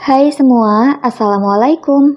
Hai semua, Assalamualaikum.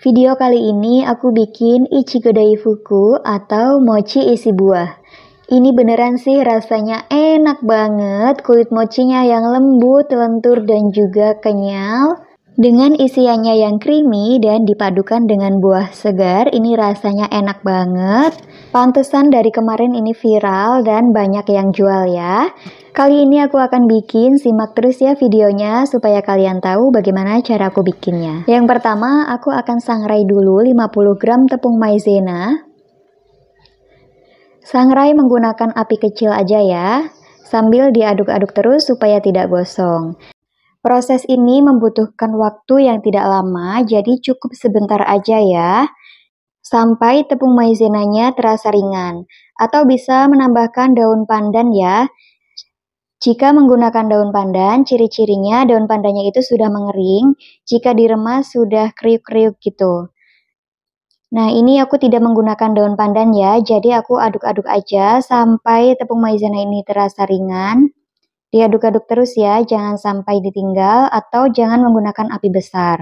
Video kali ini aku bikin ichigodai fuku atau mochi isi buah. Ini beneran sih rasanya enak banget, kulit mochinya yang lembut, lentur dan juga kenyal. Dengan isiannya yang creamy dan dipadukan dengan buah segar, ini rasanya enak banget. Pantesan dari kemarin ini viral dan banyak yang jual ya. Kali ini aku akan bikin, simak terus ya videonya supaya kalian tahu bagaimana cara aku bikinnya. Yang pertama, aku akan sangrai dulu 50 gram tepung maizena. Sangrai menggunakan api kecil aja ya, sambil diaduk-aduk terus supaya tidak gosong. Proses ini membutuhkan waktu yang tidak lama, jadi cukup sebentar aja ya. Sampai tepung maizenanya terasa ringan, atau bisa menambahkan daun pandan ya. Jika menggunakan daun pandan, ciri-cirinya daun pandannya itu sudah mengering, jika diremas sudah kriuk-kriuk gitu. Nah, ini aku tidak menggunakan daun pandan ya, jadi aku aduk-aduk aja sampai tepung maizena ini terasa ringan. Diaduk-aduk terus ya, jangan sampai ditinggal atau jangan menggunakan api besar.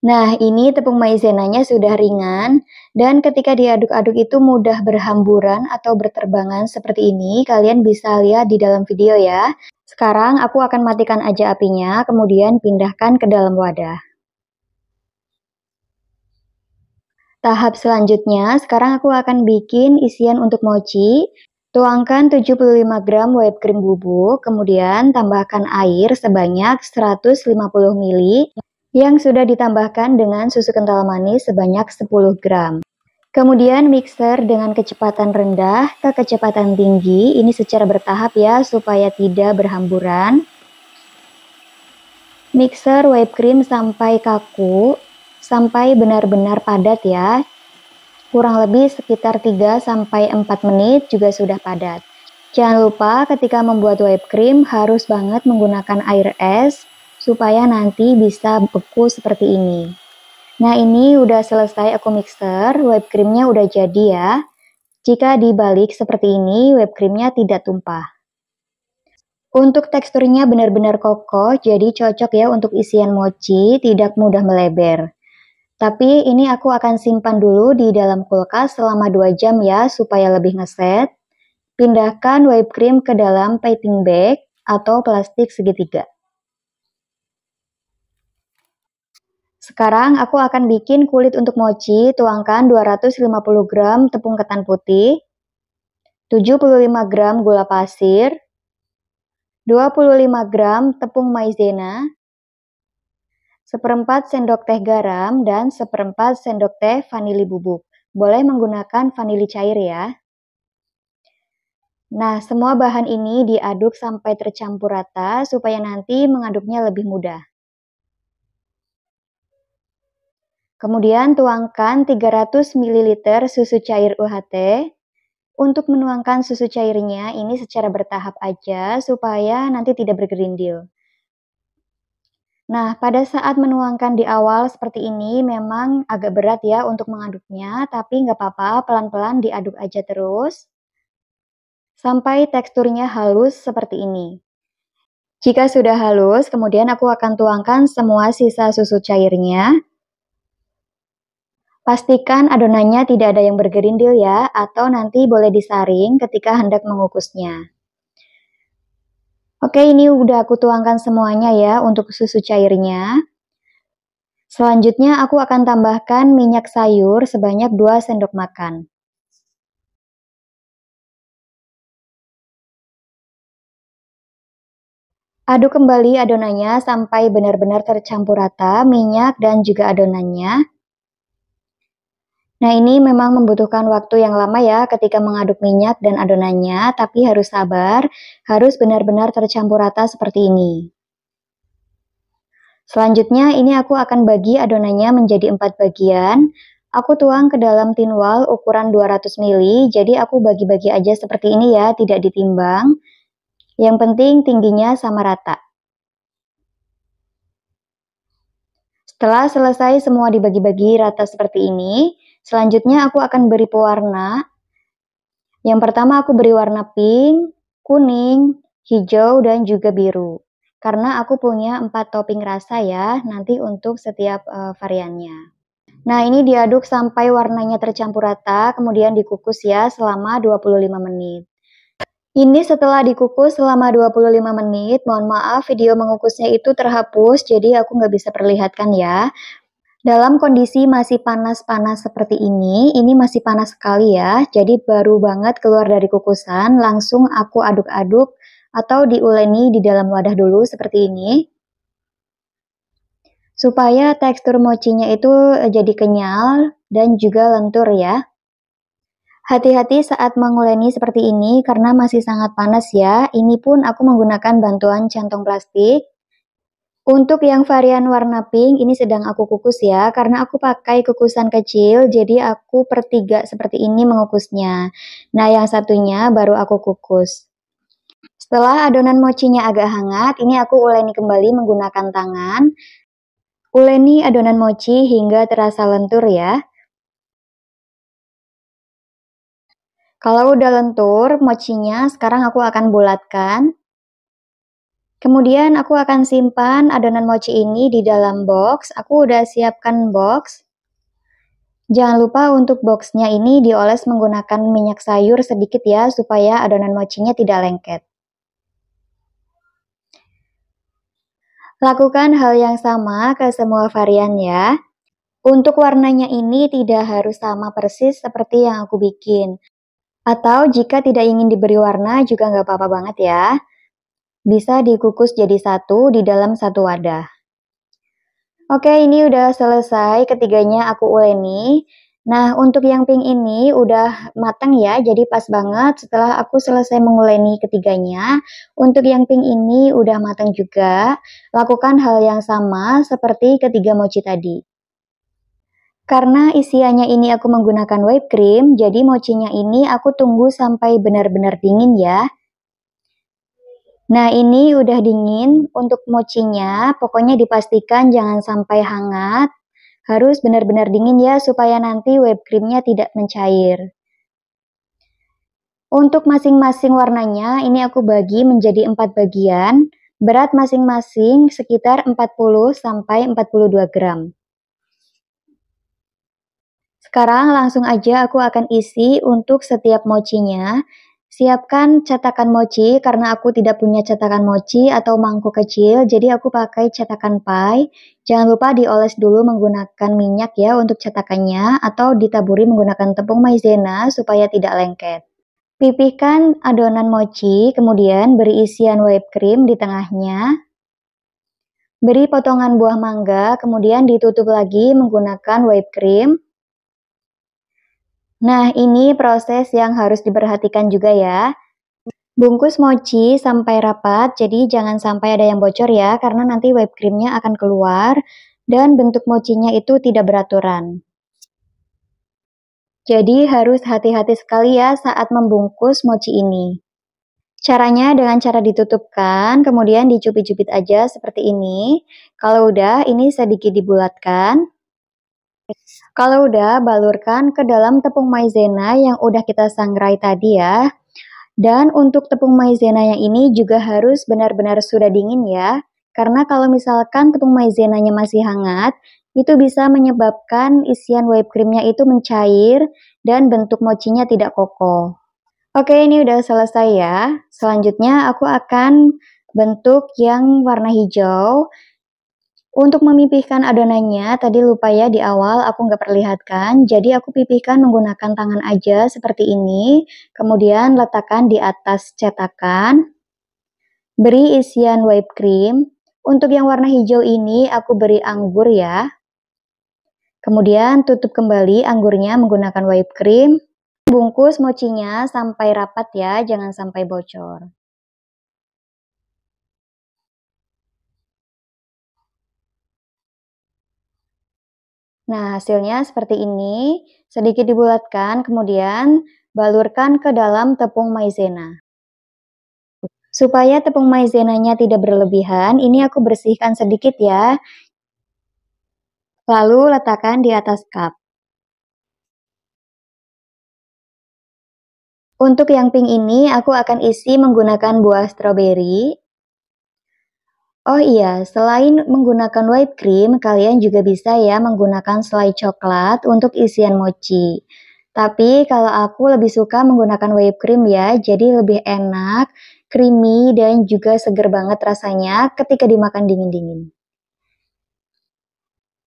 Nah, ini tepung maizenanya sudah ringan dan ketika diaduk-aduk itu mudah berhamburan atau berterbangan seperti ini. Kalian bisa lihat di dalam video ya. Sekarang aku akan matikan aja apinya, kemudian pindahkan ke dalam wadah. Tahap selanjutnya, sekarang aku akan bikin isian untuk mochi. Tuangkan 75 gram whipped cream bubuk, kemudian tambahkan air sebanyak 150 ml yang sudah ditambahkan dengan susu kental manis sebanyak 10 gram. Kemudian mixer dengan kecepatan rendah ke kecepatan tinggi, ini secara bertahap ya supaya tidak berhamburan. Mixer whipped cream sampai kaku, sampai benar-benar padat ya kurang lebih sekitar 3 sampai 4 menit juga sudah padat. Jangan lupa ketika membuat whipped cream harus banget menggunakan air es supaya nanti bisa beku seperti ini. Nah ini udah selesai aku mixer, whipped creamnya udah jadi ya. Jika dibalik seperti ini, whipped creamnya tidak tumpah. Untuk teksturnya benar-benar kokoh, jadi cocok ya untuk isian mochi, tidak mudah meleber. Tapi ini aku akan simpan dulu di dalam kulkas selama 2 jam ya supaya lebih ngeset. Pindahkan whipped cream ke dalam piping bag atau plastik segitiga. Sekarang aku akan bikin kulit untuk mochi, tuangkan 250 gram tepung ketan putih, 75 gram gula pasir, 25 gram tepung maizena, seperempat sendok teh garam dan seperempat sendok teh vanili bubuk. Boleh menggunakan vanili cair ya. Nah, semua bahan ini diaduk sampai tercampur rata supaya nanti mengaduknya lebih mudah. Kemudian tuangkan 300 ml susu cair UHT. Untuk menuangkan susu cairnya ini secara bertahap aja supaya nanti tidak bergerindil. Nah, pada saat menuangkan di awal seperti ini memang agak berat ya untuk mengaduknya, tapi nggak apa-apa, pelan-pelan diaduk aja terus sampai teksturnya halus seperti ini. Jika sudah halus, kemudian aku akan tuangkan semua sisa susu cairnya. Pastikan adonannya tidak ada yang bergerindil ya, atau nanti boleh disaring ketika hendak mengukusnya. Oke, ini udah aku tuangkan semuanya ya untuk susu cairnya. Selanjutnya aku akan tambahkan minyak sayur sebanyak 2 sendok makan. Aduk kembali adonannya sampai benar-benar tercampur rata minyak dan juga adonannya. Nah ini memang membutuhkan waktu yang lama ya ketika mengaduk minyak dan adonannya, tapi harus sabar, harus benar-benar tercampur rata seperti ini. Selanjutnya ini aku akan bagi adonannya menjadi empat bagian. Aku tuang ke dalam tin wall ukuran 200 ml, jadi aku bagi-bagi aja seperti ini ya, tidak ditimbang. Yang penting tingginya sama rata. Setelah selesai semua dibagi-bagi rata seperti ini, selanjutnya aku akan beri pewarna. Yang pertama aku beri warna pink, kuning, hijau, dan juga biru. Karena aku punya 4 topping rasa ya, nanti untuk setiap uh, variannya. Nah, ini diaduk sampai warnanya tercampur rata, kemudian dikukus ya selama 25 menit. Ini setelah dikukus selama 25 menit, mohon maaf video mengukusnya itu terhapus, jadi aku nggak bisa perlihatkan ya. Dalam kondisi masih panas-panas seperti ini, ini masih panas sekali ya, jadi baru banget keluar dari kukusan, langsung aku aduk-aduk atau diuleni di dalam wadah dulu seperti ini. Supaya tekstur mochinya itu eh, jadi kenyal dan juga lentur ya. Hati-hati saat menguleni seperti ini karena masih sangat panas ya. Ini pun aku menggunakan bantuan cantong plastik. Untuk yang varian warna pink ini sedang aku kukus ya karena aku pakai kukusan kecil jadi aku pertiga seperti ini mengukusnya. Nah yang satunya baru aku kukus. Setelah adonan mochinya agak hangat, ini aku uleni kembali menggunakan tangan. Uleni adonan mochi hingga terasa lentur ya. Kalau udah lentur mochinya, sekarang aku akan bulatkan. Kemudian aku akan simpan adonan mochi ini di dalam box. Aku udah siapkan box. Jangan lupa untuk boxnya ini dioles menggunakan minyak sayur sedikit ya, supaya adonan mochinya tidak lengket. Lakukan hal yang sama ke semua varian ya. Untuk warnanya ini tidak harus sama persis seperti yang aku bikin. Atau jika tidak ingin diberi warna juga nggak apa-apa banget ya. Bisa dikukus jadi satu di dalam satu wadah. Oke, ini udah selesai. Ketiganya aku uleni. Nah, untuk yang pink ini udah matang ya, jadi pas banget setelah aku selesai menguleni ketiganya. Untuk yang pink ini udah matang juga. Lakukan hal yang sama seperti ketiga mochi tadi. Karena isiannya ini aku menggunakan whipped cream, jadi mochinya ini aku tunggu sampai benar-benar dingin ya. Nah ini udah dingin untuk mochinya, pokoknya dipastikan jangan sampai hangat. Harus benar-benar dingin ya supaya nanti whipped creamnya tidak mencair. Untuk masing-masing warnanya ini aku bagi menjadi 4 bagian, berat masing-masing sekitar 40 sampai 42 gram. Sekarang langsung aja aku akan isi untuk setiap mochinya. Siapkan cetakan mochi karena aku tidak punya cetakan mochi atau mangkuk kecil, jadi aku pakai cetakan pie. Jangan lupa dioles dulu menggunakan minyak ya untuk cetakannya atau ditaburi menggunakan tepung maizena supaya tidak lengket. Pipihkan adonan mochi, kemudian beri isian whipped cream di tengahnya. Beri potongan buah mangga, kemudian ditutup lagi menggunakan whipped cream. Nah, ini proses yang harus diperhatikan juga ya. Bungkus mochi sampai rapat, jadi jangan sampai ada yang bocor ya, karena nanti whipped creamnya akan keluar dan bentuk mochinya itu tidak beraturan. Jadi harus hati-hati sekali ya saat membungkus mochi ini. Caranya dengan cara ditutupkan, kemudian dicubit-cubit aja seperti ini. Kalau udah, ini sedikit dibulatkan. Kalau udah, balurkan ke dalam tepung maizena yang udah kita sangrai tadi ya. Dan untuk tepung maizena yang ini juga harus benar-benar sudah dingin ya. Karena kalau misalkan tepung maizenanya masih hangat, itu bisa menyebabkan isian whipped creamnya itu mencair dan bentuk mochinya tidak kokoh. Oke, ini udah selesai ya. Selanjutnya aku akan bentuk yang warna hijau untuk memipihkan adonannya, tadi lupa ya di awal aku nggak perlihatkan, jadi aku pipihkan menggunakan tangan aja seperti ini, kemudian letakkan di atas cetakan, beri isian whipped cream, untuk yang warna hijau ini aku beri anggur ya, kemudian tutup kembali anggurnya menggunakan whipped cream, bungkus mochinya sampai rapat ya, jangan sampai bocor. Nah, hasilnya seperti ini. Sedikit dibulatkan, kemudian balurkan ke dalam tepung maizena. Supaya tepung maizenanya tidak berlebihan, ini aku bersihkan sedikit ya. Lalu letakkan di atas cup. Untuk yang pink ini, aku akan isi menggunakan buah stroberi. Oh iya, selain menggunakan white cream, kalian juga bisa ya menggunakan selai coklat untuk isian mochi. Tapi kalau aku lebih suka menggunakan whipped cream ya, jadi lebih enak, creamy, dan juga seger banget rasanya ketika dimakan dingin-dingin.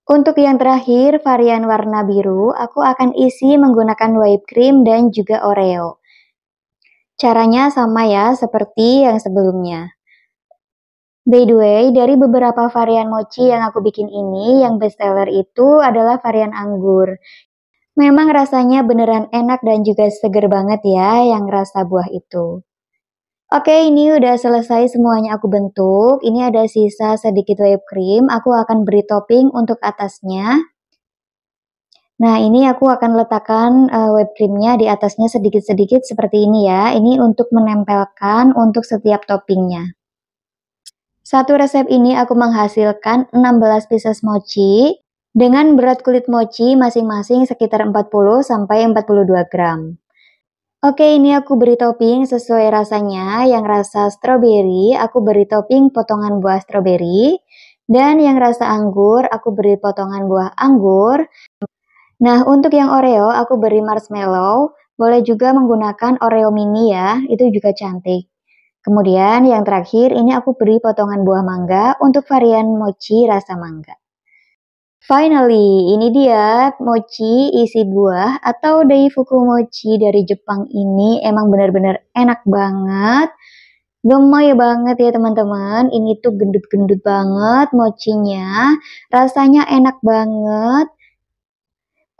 Untuk yang terakhir, varian warna biru, aku akan isi menggunakan whipped cream dan juga oreo. Caranya sama ya, seperti yang sebelumnya. By the way, dari beberapa varian mochi yang aku bikin ini, yang best seller itu adalah varian anggur. Memang rasanya beneran enak dan juga seger banget ya yang rasa buah itu. Oke, ini udah selesai semuanya aku bentuk. Ini ada sisa sedikit whipped cream, aku akan beri topping untuk atasnya. Nah, ini aku akan letakkan uh, whipped creamnya di atasnya sedikit-sedikit seperti ini ya. Ini untuk menempelkan untuk setiap toppingnya. Satu resep ini aku menghasilkan 16 pieces mochi dengan berat kulit mochi masing-masing sekitar 40 sampai 42 gram. Oke, ini aku beri topping sesuai rasanya. Yang rasa stroberi, aku beri topping potongan buah stroberi. Dan yang rasa anggur, aku beri potongan buah anggur. Nah, untuk yang Oreo, aku beri marshmallow. Boleh juga menggunakan Oreo mini ya, itu juga cantik. Kemudian yang terakhir ini aku beri potongan buah mangga untuk varian mochi rasa mangga. Finally, ini dia mochi isi buah atau daifuku mochi dari Jepang ini emang benar-benar enak banget. Gemoy banget ya teman-teman, ini tuh gendut-gendut banget mochinya, rasanya enak banget.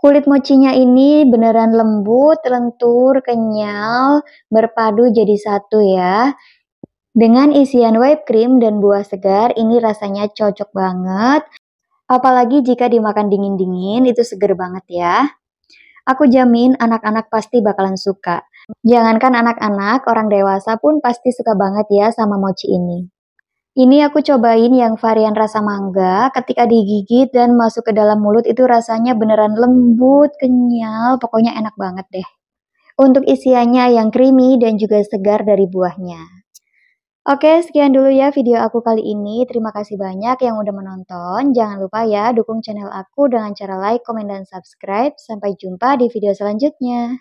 Kulit mochinya ini beneran lembut, lentur, kenyal, berpadu jadi satu ya. Dengan isian whipped cream dan buah segar, ini rasanya cocok banget. Apalagi jika dimakan dingin-dingin, itu seger banget ya. Aku jamin anak-anak pasti bakalan suka. Jangankan anak-anak, orang dewasa pun pasti suka banget ya sama mochi ini. Ini aku cobain yang varian rasa mangga, ketika digigit dan masuk ke dalam mulut itu rasanya beneran lembut, kenyal, pokoknya enak banget deh. Untuk isiannya yang creamy dan juga segar dari buahnya. Oke, sekian dulu ya video aku kali ini. Terima kasih banyak yang udah menonton. Jangan lupa ya dukung channel aku dengan cara like, komen, dan subscribe. Sampai jumpa di video selanjutnya.